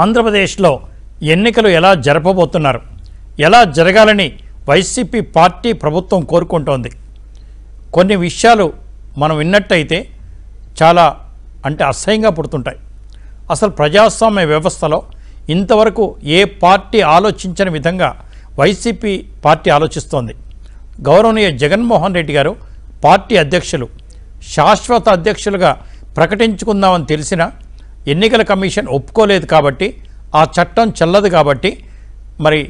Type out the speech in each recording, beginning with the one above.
ఆంధ్రప్రదేశ్లో ఎన్నికలు ఎలా జరపబోతున్నారు ఎలా జరగాలని వైసీపీ పార్టీ ప్రభుత్వం కోరుకుంటోంది కొన్ని విషయాలు మనం విన్నట్టయితే చాలా అంటే అసహ్యంగా పుడుతుంటాయి అసలు ప్రజాస్వామ్య వ్యవస్థలో ఇంతవరకు ఏ పార్టీ ఆలోచించని విధంగా వైసీపీ పార్టీ ఆలోచిస్తోంది గౌరవనీయ జగన్మోహన్ రెడ్డి గారు పార్టీ అధ్యక్షులు శాశ్వత అధ్యక్షులుగా ప్రకటించుకుందామని తెలిసినా ఎన్నికల కమిషన్ ఒప్పుకోలేదు కాబట్టి ఆ చట్టం చెల్లదు కాబట్టి మరి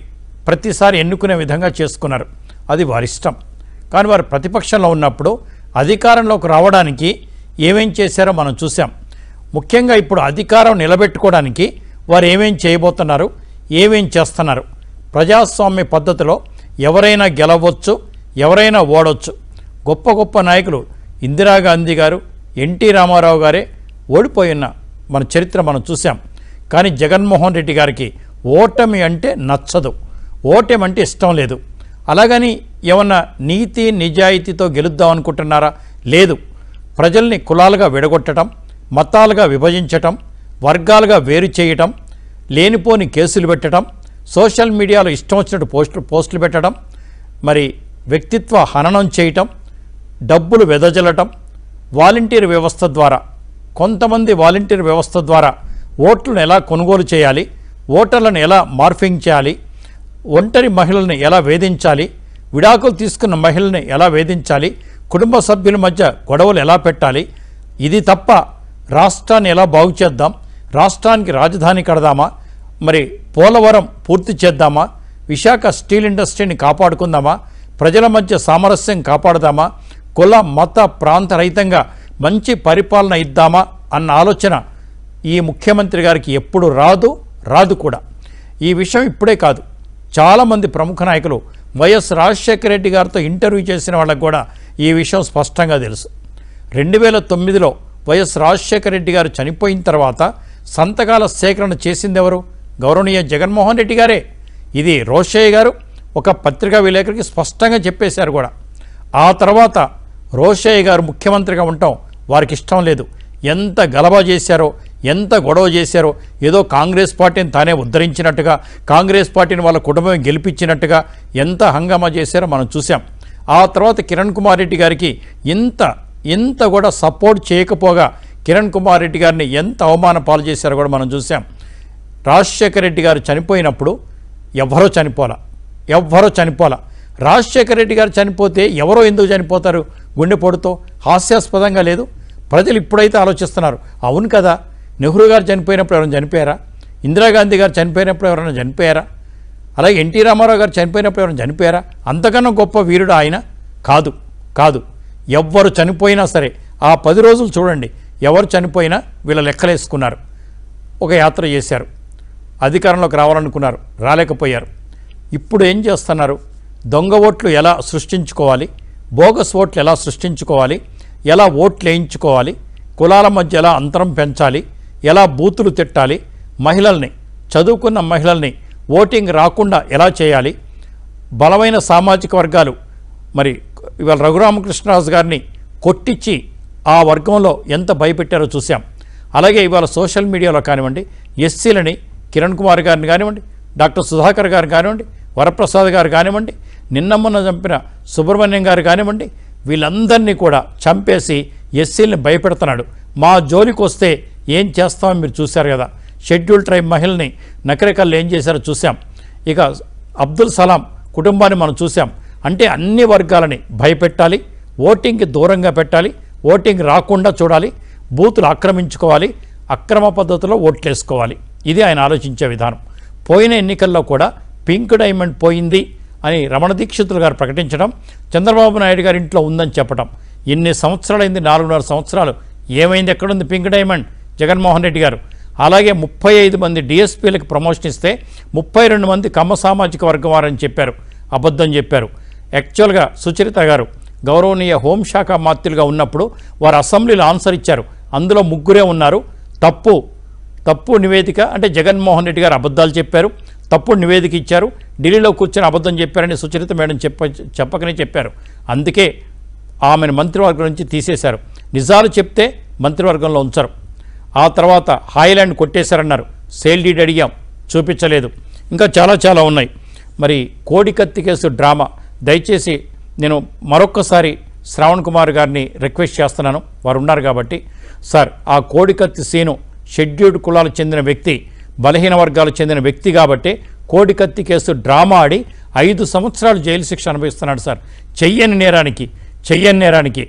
ప్రతిసారి ఎన్నుకునే విధంగా చేసుకున్నారు అది వారి ఇష్టం కానీ వారు ప్రతిపక్షంలో ఉన్నప్పుడు అధికారంలోకి రావడానికి ఏమేం చేశారో మనం చూసాం ముఖ్యంగా ఇప్పుడు అధికారం నిలబెట్టుకోవడానికి వారు ఏమేం చేయబోతున్నారు ఏమేం చేస్తున్నారు ప్రజాస్వామ్య పద్ధతిలో ఎవరైనా గెలవచ్చు ఎవరైనా ఓడవచ్చు గొప్ప గొప్ప నాయకులు ఇందిరాగాంధీ గారు ఎన్టీ రామారావు గారే ఓడిపోయిన మన చరిత్ర మనం చూసాం కానీ జగన్మోహన్ రెడ్డి గారికి ఓటమి అంటే నచ్చదు ఓటమి అంటే ఇష్టం లేదు అలాగని ఏమన్నా నీతి నిజాయితీతో గెలుద్దాం అనుకుంటున్నారా లేదు ప్రజల్ని కులాలుగా విడగొట్టడం మతాలుగా విభజించటం వర్గాలుగా వేరు చేయటం లేనిపోని కేసులు పెట్టడం సోషల్ మీడియాలో ఇష్టం వచ్చినట్టు పోస్టు పోస్టులు పెట్టడం మరి వ్యక్తిత్వ హననం చేయటం డబ్బులు వెదజల్లటం వాలంటీర్ వ్యవస్థ ద్వారా కొంతమంది వాలంటీర్ వ్యవస్థ ద్వారా ఓట్లను ఎలా కొనుగోలు చేయాలి ఓటర్లను ఎలా మార్ఫింగ్ చేయాలి ఒంటరి మహిళలను ఎలా వేధించాలి విడాకులు తీసుకున్న మహిళల్ని ఎలా వేధించాలి కుటుంబ సభ్యుల మధ్య గొడవలు ఎలా పెట్టాలి ఇది తప్ప రాష్ట్రాన్ని ఎలా బాగు చేద్దాం రాష్ట్రానికి రాజధాని కడదామా మరి పోలవరం పూర్తి చేద్దామా విశాఖ స్టీల్ ఇండస్ట్రీని కాపాడుకుందామా ప్రజల మధ్య సామరస్యం కాపాడదామా కుల మత ప్రాంత రహితంగా మంచి పరిపాలన ఇద్దామా అన్న ఆలోచన ఈ ముఖ్యమంత్రి గారికి ఎప్పుడు రాదు రాదు కూడా ఈ విషయం ఇప్పుడే కాదు చాలామంది ప్రముఖ నాయకులు వైఎస్ రాజశేఖర రెడ్డి గారితో ఇంటర్వ్యూ చేసిన వాళ్ళకు కూడా ఈ విషయం స్పష్టంగా తెలుసు రెండు వేల తొమ్మిదిలో వైఎస్ రాజశేఖర రెడ్డి గారు చనిపోయిన తర్వాత సంతకాల సేకరణ చేసిందెవరు గౌరవనీయ జగన్మోహన్ రెడ్డి గారే ఇది రోషయ్య గారు ఒక పత్రికా విలేకరికి స్పష్టంగా చెప్పేశారు కూడా ఆ తర్వాత రోషయ్య గారు ముఖ్యమంత్రిగా ఉండటం వారికి ఇష్టం లేదు ఎంత గలభ చేశారో ఎంత గొడవ చేశారో ఏదో కాంగ్రెస్ పార్టీని తానే ఉద్ధరించినట్టుగా కాంగ్రెస్ పార్టీని వాళ్ళ కుటుంబం గెలిపించినట్టుగా ఎంత హంగామా చేశారో మనం చూసాం ఆ తర్వాత కిరణ్ కుమార్ రెడ్డి గారికి ఇంత ఇంత కూడా సపోర్ట్ చేయకపోగా కిరణ్ కుమార్ రెడ్డి గారిని ఎంత అవమాన పాలు చేశారో కూడా మనం చూసాం రాజశేఖర రెడ్డి గారు చనిపోయినప్పుడు ఎవ్వరో చనిపోలా ఎవ్వరో చనిపోలా రాజశేఖర రెడ్డి గారు చనిపోతే ఎవరో ఎందుకు చనిపోతారు గుండెపోటుతో హాస్యాస్పదంగా లేదు ప్రజలు ఇప్పుడైతే ఆలోచిస్తున్నారు అవును కదా నెహ్రూ గారు చనిపోయినప్పుడు ఎవరైనా చనిపోయారా ఇందిరాగాంధీ గారు చనిపోయినప్పుడు ఎవరైనా చనిపోయారా అలాగే ఎన్టీ రామారావు గారు చనిపోయినప్పుడు ఎవరైనా చనిపోయారా అంతకన్నా గొప్ప వీరుడు ఆయన కాదు కాదు ఎవ్వరు చనిపోయినా సరే ఆ పది రోజులు చూడండి ఎవరు చనిపోయినా వీళ్ళ లెక్కలేసుకున్నారు ఒక యాత్ర చేశారు అధికారంలోకి రావాలనుకున్నారు రాలేకపోయారు ఇప్పుడు ఏం చేస్తున్నారు దొంగ ఓట్లు ఎలా సృష్టించుకోవాలి బోగస్ ఓట్లు ఎలా సృష్టించుకోవాలి ఎలా ఓట్లు వేయించుకోవాలి కులాల మధ్య ఎలా అంతరం పెంచాలి ఎలా బూతులు తిట్టాలి మహిళల్ని చదువుకున్న మహిళల్ని ఓటింగ్ రాకుండా ఎలా చేయాలి బలమైన సామాజిక వర్గాలు మరి ఇవాళ రఘురామకృష్ణరాజు గారిని కొట్టించి ఆ వర్గంలో ఎంత భయపెట్టారో చూసాం అలాగే ఇవాళ సోషల్ మీడియాలో కానివ్వండి ఎస్సీలని కిరణ్ కుమార్ గారిని కానివ్వండి డాక్టర్ సుధాకర్ గారు కానివ్వండి వరప్రసాద్ గారు కానివ్వండి నిన్నమ్మన్న చంపిన సుబ్రహ్మణ్యం గారు కానివ్వండి వీళ్ళందరినీ కూడా చంపేసి ఎస్సీల్ని భయపెడుతున్నాడు మా జోలికి వస్తే ఏం చేస్తామో మీరు చూశారు కదా షెడ్యూల్ ట్రైబ్ మహిళని నకరేకల్లో ఏం చేశారో చూసాం ఇక అబ్దుల్ సలాం కుటుంబాన్ని మనం చూసాం అంటే అన్ని వర్గాలని భయపెట్టాలి ఓటింగ్కి దూరంగా పెట్టాలి ఓటింగ్ రాకుండా చూడాలి బూతులు ఆక్రమించుకోవాలి అక్రమ పద్ధతిలో ఓట్లేసుకోవాలి ఇది ఆయన ఆలోచించే విధానం పోయిన ఎన్నికల్లో కూడా పింక్ డైమండ్ పోయింది అని రమణ దీక్షితులు గారు ప్రకటించడం చంద్రబాబు నాయుడు గారి ఇంట్లో ఉందని చెప్పడం ఇన్ని సంవత్సరాలైంది నాలుగున్నర సంవత్సరాలు ఏమైంది ఎక్కడుంది పింక్ డైమండ్ జగన్మోహన్ రెడ్డి గారు అలాగే ముప్పై ఐదు మంది డిఎస్పీలకు ప్రమోషన్ ఇస్తే ముప్పై రెండు మంది కమ్మ సామాజిక వర్గం వారని చెప్పారు అబద్ధం చెప్పారు యాక్చువల్గా సుచరిత గారు గౌరవనీయ హోంశాఖ మాత్రులుగా ఉన్నప్పుడు వారు అసెంబ్లీలో ఆన్సర్ ఇచ్చారు అందులో ముగ్గురే ఉన్నారు తప్పు తప్పు నివేదిక అంటే జగన్మోహన్ రెడ్డి గారు అబద్ధాలు చెప్పారు తప్పుడు నివేదిక ఇచ్చారు ఢిల్లీలో కూర్చొని అబద్ధం చెప్పారని సుచరిత మేడం చెప్ప చెప్పకనే చెప్పారు అందుకే ఆమెను మంత్రివర్గం నుంచి తీసేశారు నిజాలు చెప్తే మంత్రివర్గంలో ఉంచరు ఆ తర్వాత హాయిలాండ్ కొట్టేశారన్నారు సేల్ డీడ్ అడిగాం చూపించలేదు ఇంకా చాలా చాలా ఉన్నాయి మరి కోడికత్తి కేసు డ్రామా దయచేసి నేను మరొక్కసారి శ్రావణ్ కుమార్ గారిని రిక్వెస్ట్ చేస్తున్నాను వారు ఉన్నారు కాబట్టి సార్ ఆ కోడికత్తి సీను షెడ్యూల్డ్ కులాలకు చెందిన వ్యక్తి బలహీన వర్గాలు చెందిన వ్యక్తి కాబట్టి కత్తి కేసు డ్రామా ఆడి ఐదు సంవత్సరాలు జైలు శిక్ష అనుభవిస్తున్నాడు సార్ చెయ్యని నేరానికి చెయ్యని నేరానికి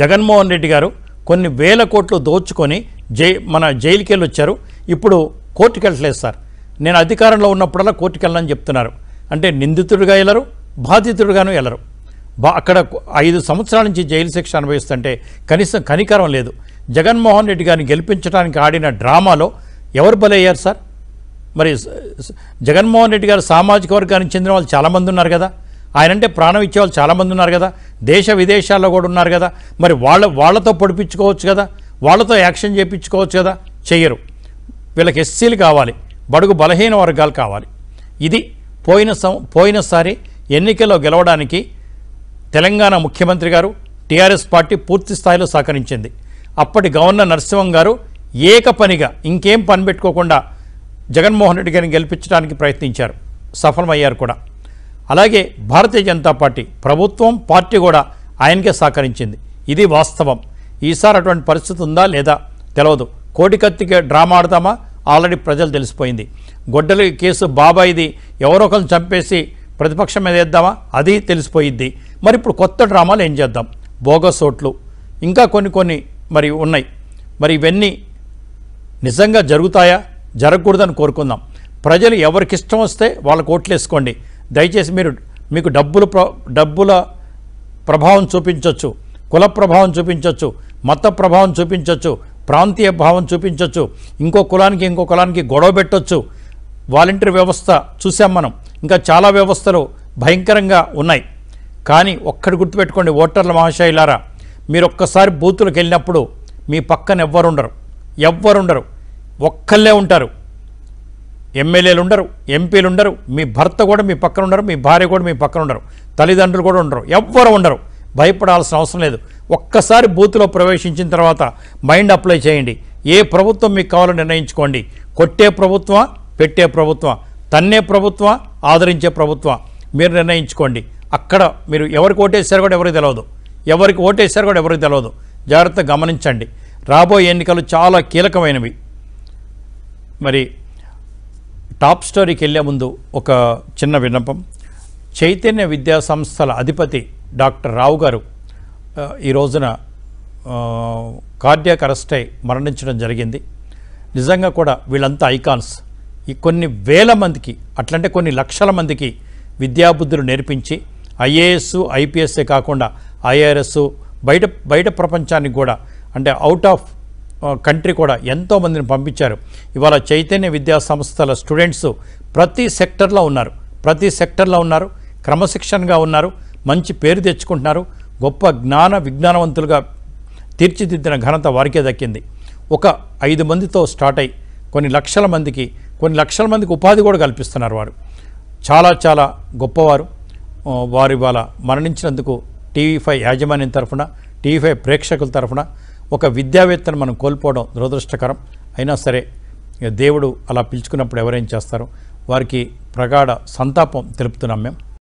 జగన్మోహన్ రెడ్డి గారు కొన్ని వేల కోట్లు దోచుకొని జై మన జైలుకెళ్ళి వచ్చారు ఇప్పుడు కోర్టుకు వెళ్ళట్లేదు సార్ నేను అధికారంలో ఉన్నప్పుడల్లా కోర్టుకు వెళ్ళని చెప్తున్నారు అంటే నిందితుడిగా వెళ్ళరు బాధితుడిగాను వెళ్ళరు బా అక్కడ ఐదు సంవత్సరాల నుంచి జైలు శిక్ష అనుభవిస్తుంటే కనీసం కనికరం లేదు జగన్మోహన్ రెడ్డి గారిని గెలిపించడానికి ఆడిన డ్రామాలో ఎవరు బలయ్యారు సార్ మరి జగన్మోహన్ రెడ్డి గారు సామాజిక వర్గానికి చెందిన వాళ్ళు చాలామంది ఉన్నారు కదా ఆయన అంటే ప్రాణం ఇచ్చేవాళ్ళు చాలామంది ఉన్నారు కదా దేశ విదేశాల్లో కూడా ఉన్నారు కదా మరి వాళ్ళ వాళ్ళతో పొడిపించుకోవచ్చు కదా వాళ్ళతో యాక్షన్ చేయించుకోవచ్చు కదా చెయ్యరు వీళ్ళకి ఎస్సీలు కావాలి బడుగు బలహీన వర్గాలు కావాలి ఇది పోయిన సం పోయినసారి ఎన్నికల్లో గెలవడానికి తెలంగాణ ముఖ్యమంత్రి గారు టీఆర్ఎస్ పార్టీ పూర్తి స్థాయిలో సహకరించింది అప్పటి గవర్నర్ నరసింహం గారు ఏక పనిగా ఇంకేం పని పెట్టుకోకుండా జగన్మోహన్ రెడ్డి గారిని గెలిపించడానికి ప్రయత్నించారు సఫలమయ్యారు కూడా అలాగే భారతీయ జనతా పార్టీ ప్రభుత్వం పార్టీ కూడా ఆయనకే సహకరించింది ఇది వాస్తవం ఈసారి అటువంటి పరిస్థితి ఉందా లేదా తెలియదు కోటికత్తికి డ్రామా ఆడతామా ఆల్రెడీ ప్రజలు తెలిసిపోయింది గొడ్డలి కేసు బాబాయిది ఎవరో ఒకరిని చంపేసి ప్రతిపక్షం మీద వేద్దామా అది తెలిసిపోయిద్ది మరి ఇప్పుడు కొత్త డ్రామాలు ఏం చేద్దాం బోగస్ ఓట్లు ఇంకా కొన్ని కొన్ని మరి ఉన్నాయి మరి ఇవన్నీ నిజంగా జరుగుతాయా జరగకూడదని కోరుకుందాం ప్రజలు ఎవరికిష్టం వస్తే వాళ్ళకు వేసుకోండి దయచేసి మీరు మీకు డబ్బులు డబ్బుల ప్రభావం చూపించవచ్చు కుల ప్రభావం చూపించవచ్చు మత ప్రభావం చూపించవచ్చు ప్రాంతీయ భావం చూపించవచ్చు ఇంకో కులానికి ఇంకో కులానికి గొడవ పెట్టవచ్చు వాలంటీర్ వ్యవస్థ చూసాం మనం ఇంకా చాలా వ్యవస్థలు భయంకరంగా ఉన్నాయి కానీ ఒక్కడి గుర్తుపెట్టుకోండి ఓటర్ల మహాశైలారా మీరు ఒక్కసారి బూతులకు వెళ్ళినప్పుడు మీ పక్కన ఎవ్వరుండరు ఎవ్వరుండరు ఒక్కళ్ళే ఉంటారు ఎమ్మెల్యేలు ఉండరు ఎంపీలు ఉండరు మీ భర్త కూడా మీ పక్కన ఉండరు మీ భార్య కూడా మీ పక్కన ఉండరు తల్లిదండ్రులు కూడా ఉండరు ఎవ్వరు ఉండరు భయపడాల్సిన అవసరం లేదు ఒక్కసారి బూత్లో ప్రవేశించిన తర్వాత మైండ్ అప్లై చేయండి ఏ ప్రభుత్వం మీకు కావాలో నిర్ణయించుకోండి కొట్టే ప్రభుత్వం పెట్టే ప్రభుత్వం తన్నే ప్రభుత్వం ఆదరించే ప్రభుత్వం మీరు నిర్ణయించుకోండి అక్కడ మీరు ఎవరికి ఓటేసారు కూడా ఎవరికి తెలియదు ఎవరికి ఓటేసారు కూడా ఎవరికి తెలియదు జాగ్రత్తగా గమనించండి రాబోయే ఎన్నికలు చాలా కీలకమైనవి మరి టాప్ స్టోరీకి వెళ్ళే ముందు ఒక చిన్న విన్నపం చైతన్య విద్యా సంస్థల అధిపతి డాక్టర్ రావు గారు ఈ రోజున కార్డియాక్ అరెస్ట్ అయి మరణించడం జరిగింది నిజంగా కూడా వీళ్ళంతా ఐకాన్స్ ఈ కొన్ని వేల మందికి అట్లంటే కొన్ని లక్షల మందికి విద్యాబుద్ధులు నేర్పించి ఐఏఎస్ ఐపీఎస్ఏ కాకుండా ఐఆర్ఎస్ బయట బయట ప్రపంచానికి కూడా అంటే అవుట్ ఆఫ్ కంట్రీ కూడా ఎంతోమందిని పంపించారు ఇవాళ చైతన్య విద్యా సంస్థల స్టూడెంట్స్ ప్రతి సెక్టర్లో ఉన్నారు ప్రతి సెక్టర్లో ఉన్నారు క్రమశిక్షణగా ఉన్నారు మంచి పేరు తెచ్చుకుంటున్నారు గొప్ప జ్ఞాన విజ్ఞానవంతులుగా తీర్చిదిద్దిన ఘనత వారికే దక్కింది ఒక ఐదు మందితో స్టార్ట్ అయి కొన్ని లక్షల మందికి కొన్ని లక్షల మందికి ఉపాధి కూడా కల్పిస్తున్నారు వారు చాలా చాలా గొప్పవారు వారు ఇవాళ మరణించినందుకు టీవీ ఫైవ్ యాజమాన్యం తరఫున టీవీ ఫైవ్ ప్రేక్షకుల తరఫున ఒక విద్యావేత్తను మనం కోల్పోవడం దురదృష్టకరం అయినా సరే దేవుడు అలా పిలుచుకున్నప్పుడు ఎవరేం చేస్తారు వారికి ప్రగాఢ సంతాపం తెలుపుతున్నాం మేము